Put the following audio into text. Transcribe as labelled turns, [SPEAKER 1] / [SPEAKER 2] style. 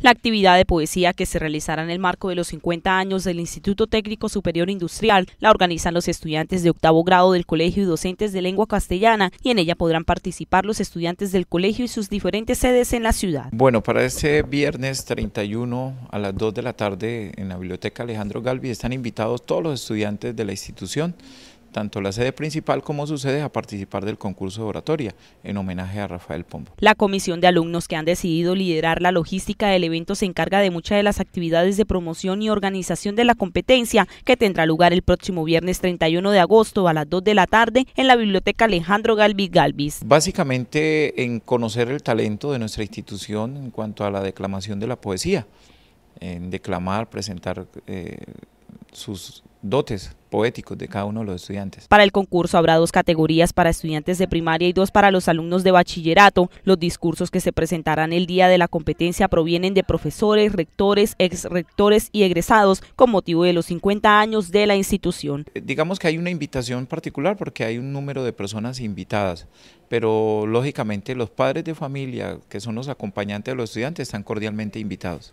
[SPEAKER 1] La actividad de poesía que se realizará en el marco de los 50 años del Instituto Técnico Superior Industrial la organizan los estudiantes de octavo grado del colegio y docentes de lengua castellana y en ella podrán participar los estudiantes del colegio y sus diferentes sedes en la ciudad.
[SPEAKER 2] Bueno, para este viernes 31 a las 2 de la tarde en la Biblioteca Alejandro Galvi están invitados todos los estudiantes de la institución tanto la sede principal como su sede, a participar del concurso de oratoria en homenaje a Rafael Pombo.
[SPEAKER 1] La comisión de alumnos que han decidido liderar la logística del evento se encarga de muchas de las actividades de promoción y organización de la competencia que tendrá lugar el próximo viernes 31 de agosto a las 2 de la tarde en la biblioteca Alejandro Galvis
[SPEAKER 2] Galvis. Básicamente en conocer el talento de nuestra institución en cuanto a la declamación de la poesía, en declamar, presentar eh, sus dotes poéticos de cada uno de los estudiantes.
[SPEAKER 1] Para el concurso habrá dos categorías para estudiantes de primaria y dos para los alumnos de bachillerato. Los discursos que se presentarán el día de la competencia provienen de profesores, rectores, exrectores y egresados con motivo de los 50 años de la institución.
[SPEAKER 2] Eh, digamos que hay una invitación particular porque hay un número de personas invitadas, pero lógicamente los padres de familia, que son los acompañantes de los estudiantes, están cordialmente invitados.